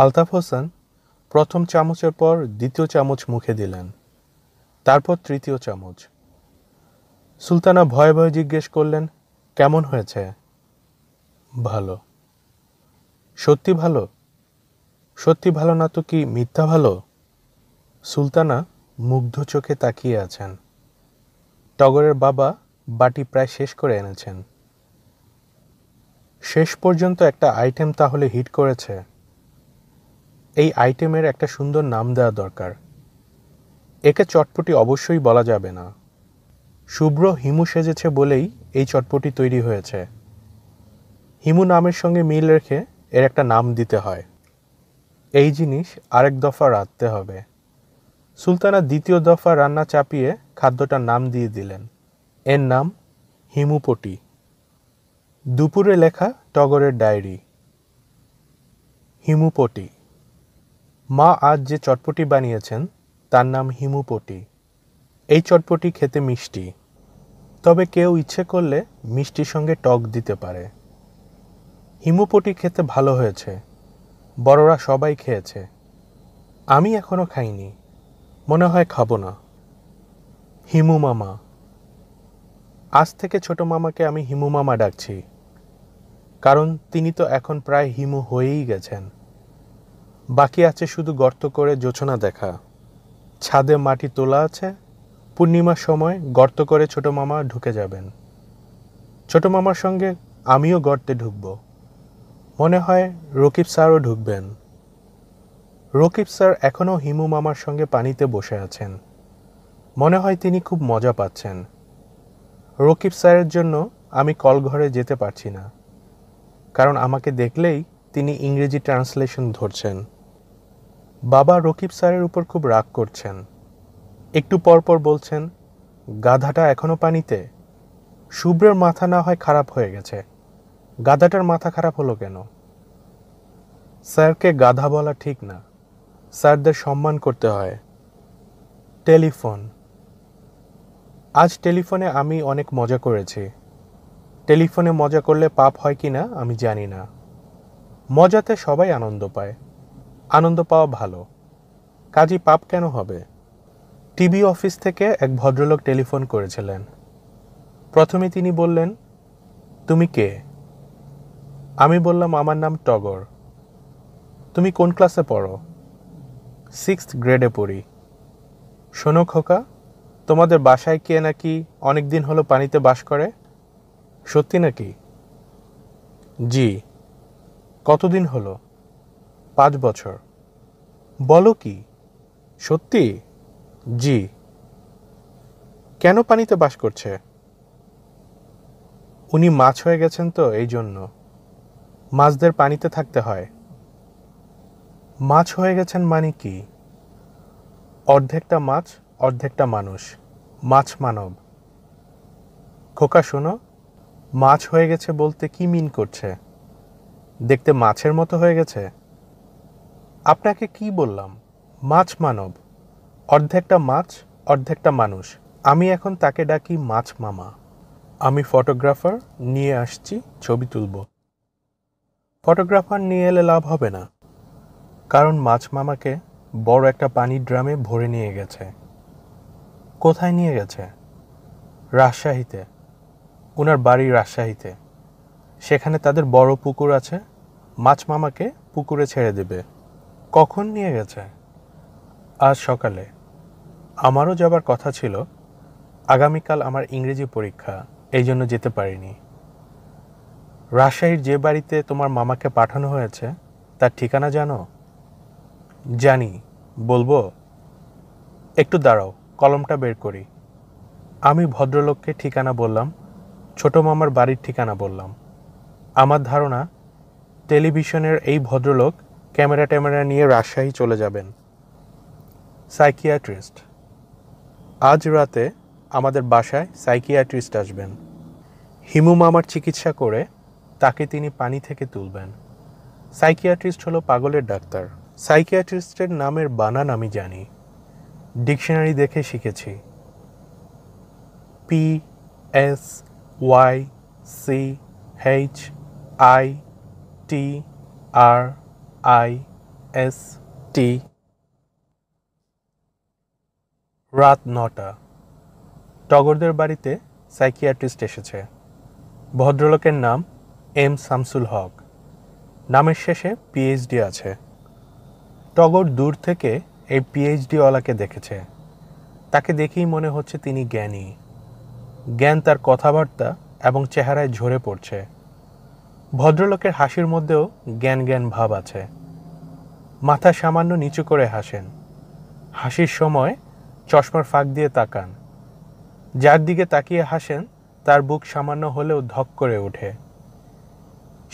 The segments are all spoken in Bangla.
আলতাফ হোসেন প্রথম চামচের পর দ্বিতীয় চামচ মুখে দিলেন তারপর তৃতীয় চামচ সুলতানা ভয়ে ভয়ে জিজ্ঞেস করলেন কেমন হয়েছে ভালো সত্যি ভালো সত্যি ভালো না তো কি মিথ্যা ভালো সুলতানা মুগ্ধ চোখে তাকিয়ে আছেন টগরের বাবা বাটি প্রায় শেষ করে এনেছেন শেষ পর্যন্ত একটা আইটেম তাহলে হিট করেছে এই আইটেমের একটা সুন্দর নাম দেওয়া দরকার একে চটপটি অবশ্যই বলা যাবে না শুভ্র হিমু সেজেছে বলেই এই চটপটি তৈরি হয়েছে হিমু নামের সঙ্গে মিল রেখে এর একটা নাম দিতে হয় এই জিনিস আরেক দফা রাঁধতে হবে সুলতানা দ্বিতীয় দফা রান্না চাপিয়ে খাদ্যটার নাম দিয়ে দিলেন এর নাম হিমুপটি দুপুরে লেখা টগরের ডায়েরি হিমুপটি মা আজ যে চটপটি বানিয়েছেন তার নাম হিমুপটি এই চটপটি খেতে মিষ্টি তবে কেউ ইচ্ছে করলে মিষ্টির সঙ্গে টক দিতে পারে হিমুপটি খেতে ভালো হয়েছে বড়রা সবাই খেয়েছে আমি এখনও খাইনি মনে হয় খাবো না হিমু মামা আজ থেকে ছোট মামাকে আমি হিমু মামা ডাকছি কারণ তিনি তো এখন প্রায় হিমু হয়েই গেছেন বাকি আছে শুধু গর্ত করে জোছনা দেখা ছাদে মাটি তোলা আছে পূর্ণিমার সময় গর্ত করে ছোট মামা ঢুকে যাবেন ছোট মামার সঙ্গে আমিও গর্তে ঢুকব মনে হয় রকিব স্যারও ঢুকবেন রকিব স্যার এখনও হিমু মামার সঙ্গে পানিতে বসে আছেন মনে হয় তিনি খুব মজা পাচ্ছেন রকিব স্যারের জন্য আমি কলঘরে যেতে পারছি না কারণ আমাকে দেখলেই তিনি ইংরেজি ট্রান্সলেশন ধরছেন বাবা রকিব স্যারের উপর খুব রাগ করছেন একটু পরপর বলছেন গাধাটা এখনও পানিতে শুভ্রের মাথা না হয় খারাপ হয়ে গেছে গাধাটার মাথা খারাপ হলো কেন স্যারকে গাধা বলা ঠিক না স্যারদের সম্মান করতে হয় টেলিফোন আজ টেলিফোনে আমি অনেক মজা করেছি টেলিফোনে মজা করলে পাপ হয় কি না আমি জানি না মজাতে সবাই আনন্দ পায় আনন্দ পাওয়া ভালো কাজী পাপ কেন হবে টিভি অফিস থেকে এক ভদ্রলোক টেলিফোন করেছিলেন প্রথমে তিনি বললেন তুমি কে আমি বললাম আমার নাম টগর তুমি কোন ক্লাসে পড়ো সিক্সথ গ্রেডে পড়ি শোনো খোকা তোমাদের বাসায় কে নাকি অনেক দিন হলো পানিতে বাস করে সত্যি নাকি জি কতদিন হলো পাঁচ বছর বলো কি সত্যি জি কেন পানিতে বাস করছে উনি মাছ হয়ে গেছেন তো এই জন্য মাছদের পানিতে থাকতে হয় মাছ হয়ে গেছেন মানে কি অর্ধেকটা মাছ অর্ধেকটা মানুষ মাছ মানব খোকা শোনো মাছ হয়ে গেছে বলতে কি মিন করছে দেখতে মাছের মতো হয়ে গেছে আপনাকে কি বললাম মাছ মানব অর্ধেকটা মাছ অর্ধেকটা মানুষ আমি এখন তাকে ডাকি মাছ মামা আমি ফটোগ্রাফার নিয়ে আসছি ছবি তুলব ফটোগ্রাফার নিয়ে এলে লাভ হবে না কারণ মাছ মামাকে বড় একটা পানির ড্রামে ভরে নিয়ে গেছে কোথায় নিয়ে গেছে রাজশাহীতে ওনার বাড়ি রাজশাহীতে সেখানে তাদের বড় পুকুর আছে মাছ মামাকে পুকুরে ছেড়ে দেবে কখন নিয়ে গেছে আজ সকালে আমারও যাবার কথা ছিল আগামীকাল আমার ইংরেজি পরীক্ষা এই জন্য যেতে পারিনি রাজশাহীর যে বাড়িতে তোমার মামাকে পাঠানো হয়েছে তার ঠিকানা জানো জানি বলবো একটু দাঁড়াও কলমটা বের করি আমি ভদ্রলোককে ঠিকানা বললাম ছোট মামার বাড়ির ঠিকানা বললাম আমার ধারণা টেলিভিশনের এই ভদ্রলোক ক্যামেরা ট্যামেরা নিয়ে রাজশাহী চলে যাবেন সাইকিয়াট্রিস্ট আজ রাতে আমাদের বাসায় সাইকিয়াট্রিস্ট আসবেন হিমু মামার চিকিৎসা করে তাকে তিনি পানি থেকে তুলবেন সাইকিয়াট্রিস্ট হলো পাগলের ডাক্তার সাইকিয়াট্রিস্টের নামের বানান আমি জানি ডিকশনারি দেখে শিখেছি P S Y C H I A T R I S T নটা টগরদের বাড়িতে সাইকিয়াট্রিস্ট এসেছে ভদ্রলোকের নাম এম শামসুল হক নামের শেষে পিএইচডি আছে টগর দূর থেকে এই পিএইচডিওয়ালাকে দেখেছে তাকে দেখেই মনে হচ্ছে তিনি জ্ঞানী জ্ঞান তার কথাবার্তা এবং চেহারায় ঝরে পড়ছে ভদ্রলোকের হাসির মধ্যেও জ্ঞান জ্ঞান ভাব আছে মাথা সামান্য নিচু করে হাসেন হাসির সময় চশমার ফাঁক দিয়ে তাকান যার দিকে তাকিয়ে হাসেন তার বুক সামান্য হলেও ধক করে ওঠে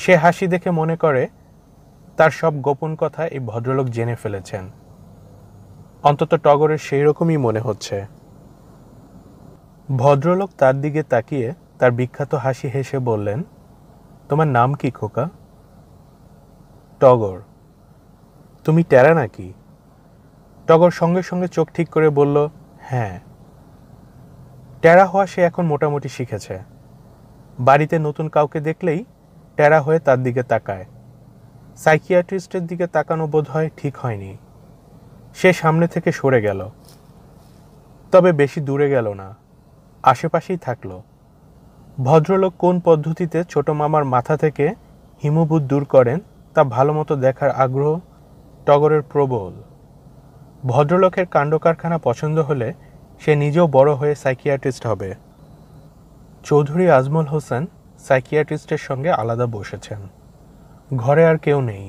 সে হাসি দেখে মনে করে তার সব গোপন কথা এই ভদ্রলোক জেনে ফেলেছেন অন্তত টগরের সেই রকমই মনে হচ্ছে ভদ্রলোক তার দিকে তাকিয়ে তার বিখ্যাত হাসি হেসে বললেন তোমার নাম কি খোকা টগর তুমি টেরা নাকি টগর সঙ্গে সঙ্গে চোখ ঠিক করে বলল হ্যাঁ টেরা হওয়া সে এখন মোটামুটি শিখেছে বাড়িতে নতুন কাউকে দেখলেই টেরা হয়ে তার দিকে তাকায় সাইকিয়াট্রিস্টের দিকে তাকানো বোধ হয় ঠিক হয়নি সে সামনে থেকে সরে গেল তবে বেশি দূরে গেল না আশেপাশেই থাকলো ভদ্রলোক কোন পদ্ধতিতে ছোট মামার মাথা থেকে হিমভূত দূর করেন তা ভালোমতো দেখার আগ্রহ টগরের প্রবল ভদ্রলোকের কাণ্ডকারখানা পছন্দ হলে সে নিজেও বড় হয়ে সাইকিয়াট্রিস্ট হবে চৌধুরী আজমল হোসেন সাইকিয়াট্রিস্টের সঙ্গে আলাদা বসেছেন ঘরে আর কেউ নেই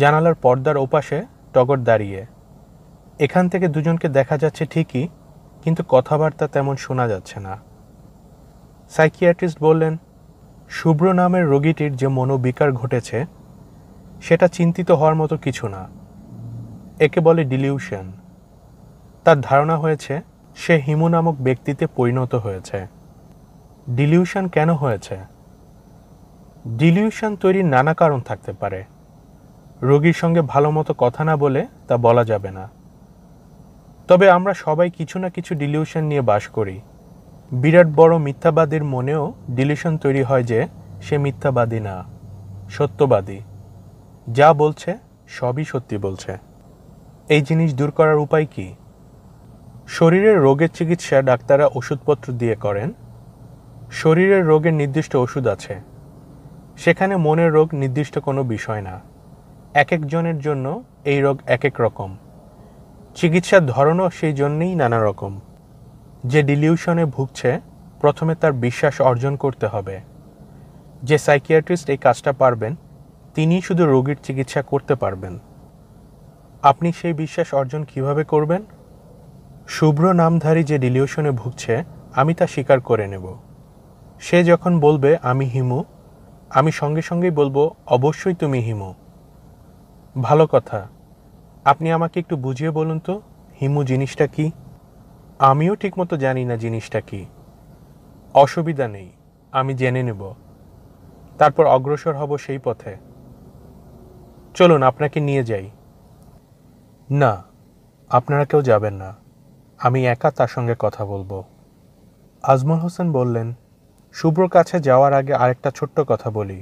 জানালার পর্দার ওপাশে টগর দাঁড়িয়ে এখান থেকে দুজনকে দেখা যাচ্ছে ঠিকই কিন্তু কথাবার্তা তেমন শোনা যাচ্ছে না সাইকিয়াট্রিস্ট বললেন শুভ্র নামের রোগীটির যে মনোবিকার ঘটেছে সেটা চিন্তিত হওয়ার মতো কিছু না একে বলে ডিলিউশন তার ধারণা হয়েছে সে হিমু নামক ব্যক্তিতে পরিণত হয়েছে ডিলিউশন কেন হয়েছে ডিলিউশন তৈরির নানা কারণ থাকতে পারে রোগীর সঙ্গে ভালো মতো কথা না বলে তা বলা যাবে না তবে আমরা সবাই কিছু না কিছু ডিলিউশন নিয়ে বাস করি বিরাট বড় মিথ্যাবাদীর মনেও ডিলিশন তৈরি হয় যে সে মিথ্যাবাদী না সত্যবাদী যা বলছে সবই সত্যি বলছে এই জিনিস দূর করার উপায় কি শরীরের রোগের চিকিৎসা ডাক্তাররা ওষুধপত্র দিয়ে করেন শরীরের রোগের নির্দিষ্ট ওষুধ আছে সেখানে মনের রোগ নির্দিষ্ট কোনো বিষয় না এক একজনের জন্য এই রোগ এক এক রকম চিকিৎসার ধরনও সেই জন্যেই নানা রকম যে ডিলিউশনে ভুগছে প্রথমে তার বিশ্বাস অর্জন করতে হবে যে সাইকিয়াট্রিস্ট এই কাজটা পারবেন তিনি শুধু রোগীর চিকিৎসা করতে পারবেন আপনি সেই বিশ্বাস অর্জন কিভাবে করবেন শুভ্র নামধারী যে ডিলিউশনে ভুগছে আমি তা স্বীকার করে নেব সে যখন বলবে আমি হিমু আমি সঙ্গে সঙ্গেই বলবো অবশ্যই তুমি হিমু ভালো কথা আপনি আমাকে একটু বুঝিয়ে বলুন তো হিমু জিনিসটা কী আমিও ঠিকমতো জানি না জিনিসটা কি অসুবিধা নেই আমি জেনে নেব তারপর অগ্রসর হব সেই পথে চলুন আপনাকে নিয়ে যাই না আপনারা কেউ যাবেন না আমি একা তার সঙ্গে কথা বলবো আজমল হোসেন বললেন শুভ্রর কাছে যাওয়ার আগে আরেকটা ছোট্ট কথা বলি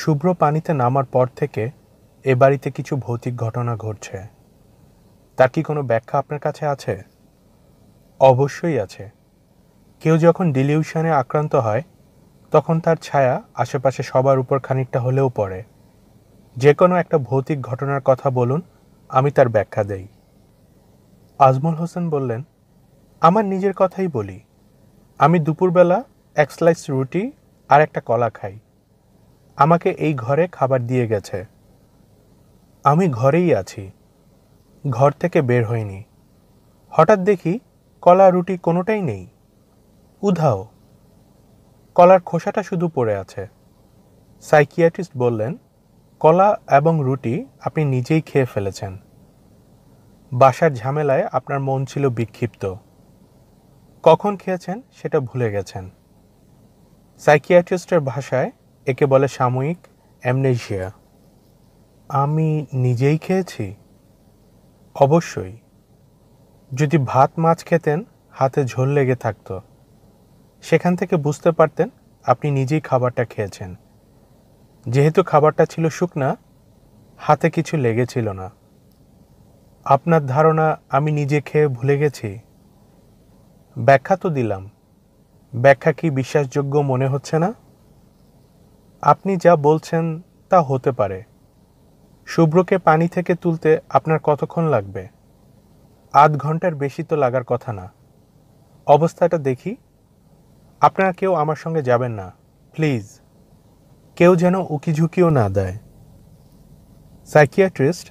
শুভ্র পানিতে নামার পর থেকে এ বাড়িতে কিছু ভৌতিক ঘটনা ঘটছে তার কি কোনো ব্যাখ্যা আপনার কাছে আছে অবশ্যই আছে কেউ যখন ডিলিউশনে আক্রান্ত হয় তখন তার ছায়া আশেপাশে সবার উপর খানিকটা হলেও পড়ে যে কোনো একটা ভৌতিক ঘটনার কথা বলুন আমি তার ব্যাখ্যা দেই আজমল হোসেন বললেন আমার নিজের কথাই বলি আমি দুপুরবেলা এক স্লাইস রুটি আর একটা কলা খাই আমাকে এই ঘরে খাবার দিয়ে গেছে আমি ঘরেই আছি ঘর থেকে বের হইনি হঠাৎ দেখি কলা রুটি কোনোটাই নেই উধাও কলার খোসাটা শুধু পড়ে আছে সাইকিয়াট্রিস্ট বললেন কলা এবং রুটি আপনি নিজেই খেয়ে ফেলেছেন বাসার ঝামেলায় আপনার মন ছিল বিক্ষিপ্ত কখন খেয়েছেন সেটা ভুলে গেছেন সাইকিয়াট্রিস্টের ভাষায় একে বলে সাময়িক অ্যামনেশিয়া আমি নিজেই খেয়েছি অবশ্যই যদি ভাত মাছ খেতেন হাতে ঝোল লেগে থাকত সেখান থেকে বুঝতে পারতেন আপনি নিজেই খাবারটা খেয়েছেন যেহেতু খাবারটা ছিল শুকনা হাতে কিছু লেগেছিল না আপনার ধারণা আমি নিজে খেয়ে ভুলে গেছি ব্যাখ্যা তো দিলাম ব্যাখ্যা কি বিশ্বাসযোগ্য মনে হচ্ছে না আপনি যা বলছেন তা হতে পারে শুভ্রকে পানি থেকে তুলতে আপনার কতক্ষণ লাগবে আধ ঘন্টার বেশি তো লাগার কথা না অবস্থাটা দেখি আপনারা কেউ আমার সঙ্গে যাবেন না প্লিজ কেউ যেন ঝুঁকিও না দেয় psychiatrist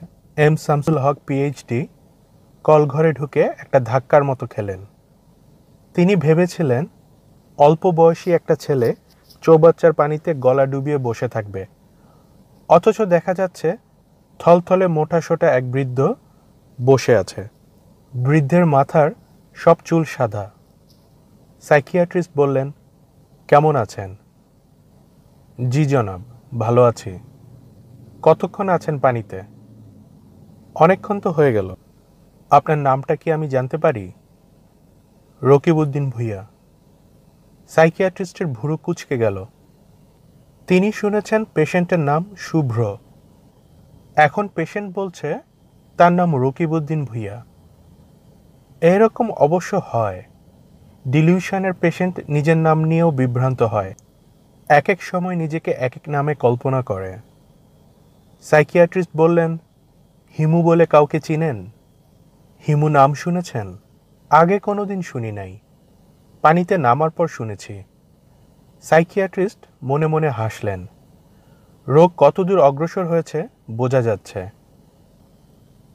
M Shamsul Haq PhD কলঘরে ঢুকে একটা ধাক্কার মতো খেলেন তিনি ভেবেছিলেন অল্প বয়সী একটা ছেলে চৌবাচ্চার পানিতে গলা ডুবিয়ে বসে থাকবে অথচ দেখা যাচ্ছে থলথলে মোটা সোটা এক বৃদ্ধ বসে আছে বৃদ্ধের মাথার সব চুল সাদা সাইকিয়াট্রিস্ট বললেন কেমন আছেন জি জনাব ভালো আছি কতক্ষণ আছেন পানিতে অনেকক্ষণ তো হয়ে গেল আপনার নামটা কি আমি জানতে পারি রকিবউদ্দিন ভুইয়া সাইকিয়াট্রিস্টের ভুরু কুচকে গেল তিনি শুনেছেন পেশেন্টের নাম শুভ্র এখন পেশেন্ট বলছে তার নাম রকিবউদ্দিন ভুইয়া এরকম অবশ্য হয় ডিলিউশনের পেশেন্ট নিজের নাম নিয়েও বিভ্রান্ত হয় এক এক সময় নিজেকে এক এক নামে কল্পনা করে সাইকিয়াট্রিস্ট বললেন হিমু বলে কাউকে চিনেন হিমু নাম শুনেছেন আগে কোনো দিন শুনি নাই পানিতে নামার পর শুনেছি সাইকিয়াট্রিস্ট মনে মনে হাসলেন রোগ কতদূর অগ্রসর হয়েছে বোঝা যাচ্ছে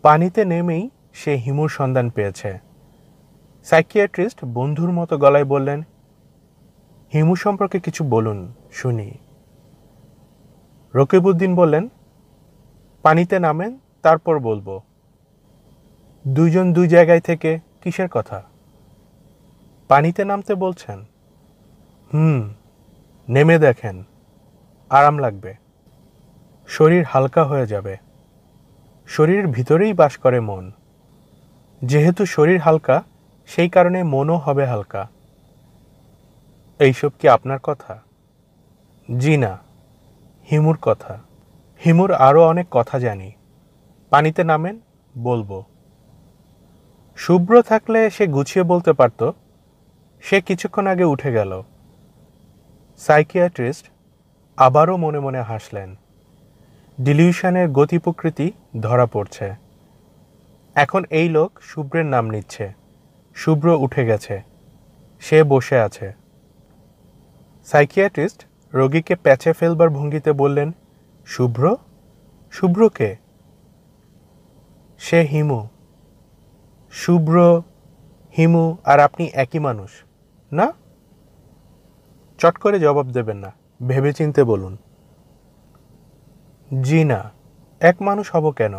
পানিতে নেমেই সে হিমুর সন্ধান পেয়েছে সাইকিয়াট্রিস্ট বন্ধুর মতো গলায় বললেন হিমু সম্পর্কে কিছু বলুন শুনি রকিবউদ্দিন বললেন পানিতে নামেন তারপর বলবো দুজন দুই জায়গায় থেকে কিসের কথা পানিতে নামতে বলছেন হুম নেমে দেখেন আরাম লাগবে শরীর হালকা হয়ে যাবে শরীরের ভিতরেই বাস করে মন যেহেতু শরীর হালকা সেই কারণে মনও হবে হালকা এইসব কি আপনার কথা জি না হিমুর কথা হিমুর আরও অনেক কথা জানি পানিতে নামেন বলবো শুভ্র থাকলে সে গুছিয়ে বলতে পারত সে কিছুক্ষণ আগে উঠে গেল সাইকিয়াট্রিস্ট আবারও মনে মনে হাসলেন ডিলিউশনের গতি প্রকৃতি ধরা পড়ছে এখন এই লোক শুভ্রের নাম নিচ্ছে শুভ্র উঠে গেছে সে বসে আছে সাইকিয়াট্রিস্ট রোগীকে প্যাচে ফেলবার ভঙ্গিতে বললেন শুভ্র শুভ্রকে সে হিমু শুভ্র হিমু আর আপনি একই মানুষ না চট করে জবাব দেবেন না ভেবেচিন্তে বলুন জি না এক মানুষ হব কেন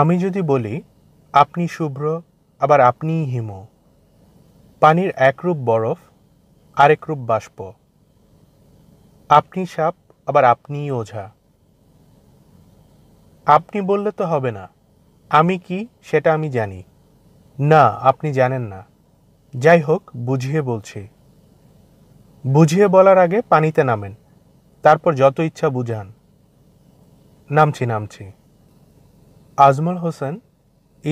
আমি যদি বলি আপনি শুভ্র আবার আপনিই হিম পানির একরূপ বরফ আরেক রূপ বাষ্প আপনি সাপ আবার আপনিই ওঝা আপনি বললে তো হবে না আমি কি সেটা আমি জানি না আপনি জানেন না যাই হোক বুঝিয়ে বলছি বুঝিয়ে বলার আগে পানিতে নামেন তারপর যত ইচ্ছা বুঝান নামছি নামছি আজমল হোসেন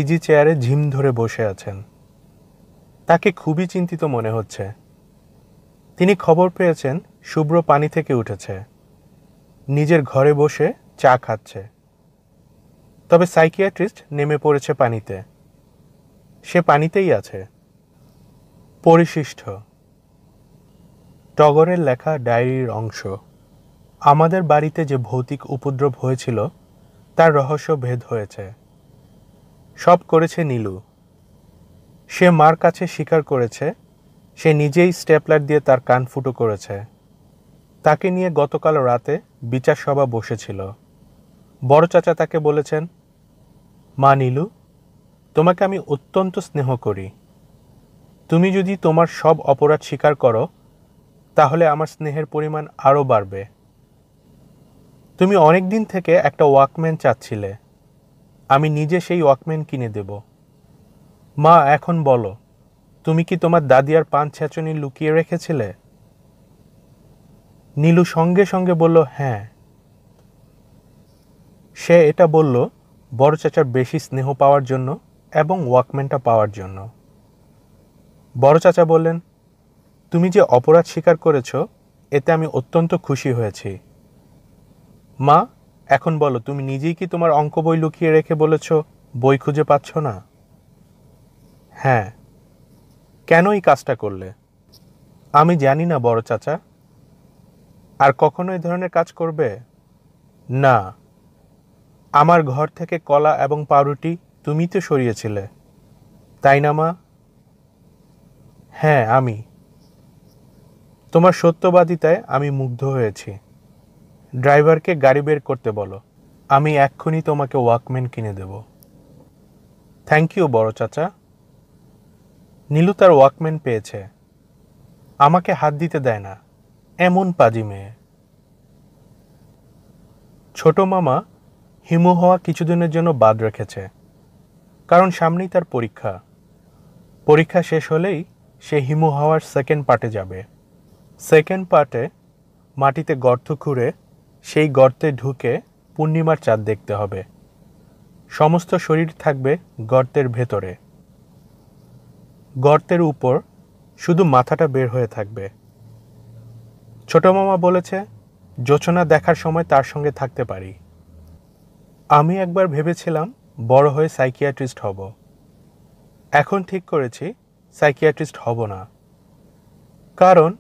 ইজি e চেয়ারে ঝিম ধরে বসে আছেন তাকে খুবই চিন্তিত মনে হচ্ছে তিনি খবর পেয়েছেন শুভ্র পানি থেকে উঠেছে নিজের ঘরে বসে চা খাচ্ছে তবে সাইকিয়াট্রিস্ট নেমে পড়েছে পানিতে সে পানিতেই আছে পরিশিষ্ট টগরের লেখা ডায়েরির অংশ আমাদের বাড়িতে যে ভৌতিক উপদ্রব হয়েছিল তার রহস্য ভেদ হয়েছে সব করেছে নীলু সে মার কাছে স্বীকার করেছে সে নিজেই স্টেপলার দিয়ে তার কান ফুটো করেছে তাকে নিয়ে গতকাল রাতে বিচার সভা বসেছিল বড় চাচা তাকে বলেছেন মা নীলু তোমাকে আমি অত্যন্ত স্নেহ করি তুমি যদি তোমার সব অপরাধ স্বীকার করো তাহলে আমার স্নেহের পরিমাণ আরও বাড়বে তুমি অনেক দিন থেকে একটা ওয়াকম্যান চাচ্ছিলে আমি নিজে সেই ওয়াকম্যান কিনে দেব মা এখন বলো তুমি কি তোমার দাদি আর পান ছেঁচনি লুকিয়ে রেখেছিলে নীলু সঙ্গে সঙ্গে বলল হ্যাঁ সে এটা বলল বড় চাচার বেশি স্নেহ পাওয়ার জন্য এবং ওয়াকম্যানটা পাওয়ার জন্য বড় চাচা বললেন তুমি যে অপরাধ স্বীকার করেছ এতে আমি অত্যন্ত খুশি হয়েছি মা এখন বলো তুমি নিজেই কি তোমার অঙ্ক বই লুকিয়ে রেখে বলেছ বই খুঁজে পাচ্ছ না হ্যাঁ কেন এই কাজটা করলে আমি জানি না বড় চাচা আর কখনো এই ধরনের কাজ করবে না আমার ঘর থেকে কলা এবং পাউরুটি তুমি তো সরিয়েছিলে তাই না মা হ্যাঁ আমি তোমার সত্যবাদিতায় আমি মুগ্ধ হয়েছি ড্রাইভারকে গাড়ি বের করতে বলো আমি এক্ষুনি তোমাকে ওয়াকম্যান কিনে দেব থ্যাংক ইউ বড় চাচা নীলু তার ওয়াকম্যান পেয়েছে আমাকে হাত দিতে দেয় না এমন পাজি মেয়ে ছোট মামা হিমু হওয়া কিছুদিনের জন্য বাদ রেখেছে কারণ সামনেই তার পরীক্ষা পরীক্ষা শেষ হলেই সে হিমু হওয়ার সেকেন্ড পার্টে যাবে সেকেন্ড পার্টে মাটিতে গর্ত খুঁড়ে সেই গর্তে ঢুকে পূর্ণিমার চাঁদ দেখতে হবে সমস্ত শরীর থাকবে গর্তের ভেতরে গর্তের উপর শুধু মাথাটা বের হয়ে থাকবে ছোট মামা বলেছে যোচনা দেখার সময় তার সঙ্গে থাকতে পারি আমি একবার ভেবেছিলাম বড় হয়ে সাইকিয়াট্রিস্ট হব এখন ঠিক করেছি সাইকিয়াট্রিস্ট হব না কারণ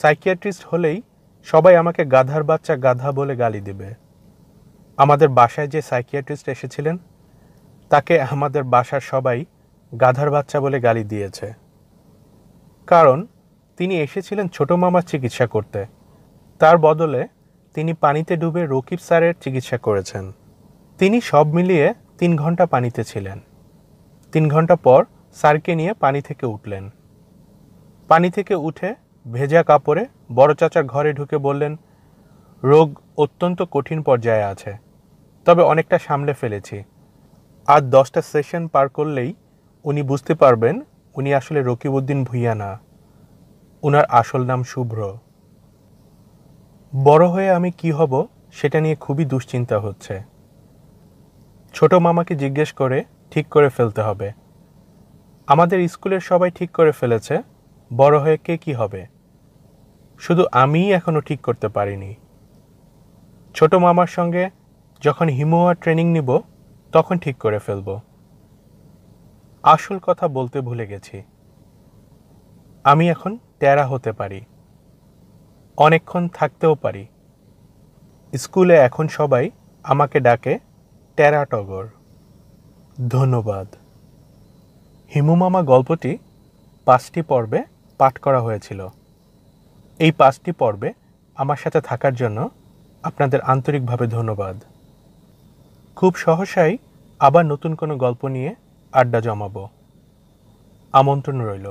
সাইকিয়াট্রিস্ট হলেই সবাই আমাকে গাধার বাচ্চা গাধা বলে গালি দেবে আমাদের বাসায় যে সাইকিয়াট্রিস্ট এসেছিলেন তাকে আমাদের বাসার সবাই গাধার বাচ্চা বলে গালি দিয়েছে কারণ তিনি এসেছিলেন ছোট মামার চিকিৎসা করতে তার বদলে তিনি পানিতে ডুবে রকিব স্যারের চিকিৎসা করেছেন তিনি সব মিলিয়ে তিন ঘন্টা পানিতে ছিলেন তিন ঘন্টা পর স্যারকে নিয়ে পানি থেকে উঠলেন পানি থেকে উঠে ভেজা কাপড়ে বড় চাচার ঘরে ঢুকে বললেন রোগ অত্যন্ত কঠিন পর্যায়ে আছে তবে অনেকটা সামলে ফেলেছি আর দশটা সেশন পার করলেই উনি বুঝতে পারবেন উনি আসলে রকিবউদ্দিন ভুইয়া না উনার আসল নাম শুভ্র বড় হয়ে আমি কি হব সেটা নিয়ে খুবই দুশ্চিন্তা হচ্ছে ছোট মামাকে জিজ্ঞেস করে ঠিক করে ফেলতে হবে আমাদের স্কুলের সবাই ঠিক করে ফেলেছে বড় হয়ে কে কী হবে শুধু আমিই এখনও ঠিক করতে পারিনি ছোট মামার সঙ্গে যখন হিমোয়া ট্রেনিং নিব তখন ঠিক করে ফেলব আসল কথা বলতে ভুলে গেছি আমি এখন তেরা হতে পারি অনেকক্ষণ থাকতেও পারি স্কুলে এখন সবাই আমাকে ডাকে টেরা টগর ধন্যবাদ হিমু মামা গল্পটি পাঁচটি পর্বে পাঠ করা হয়েছিল এই পাঁচটি পর্বে আমার সাথে থাকার জন্য আপনাদের আন্তরিকভাবে ধন্যবাদ খুব সহসাই আবার নতুন কোনো গল্প নিয়ে আড্ডা জমাবো আমন্ত্রণ রইল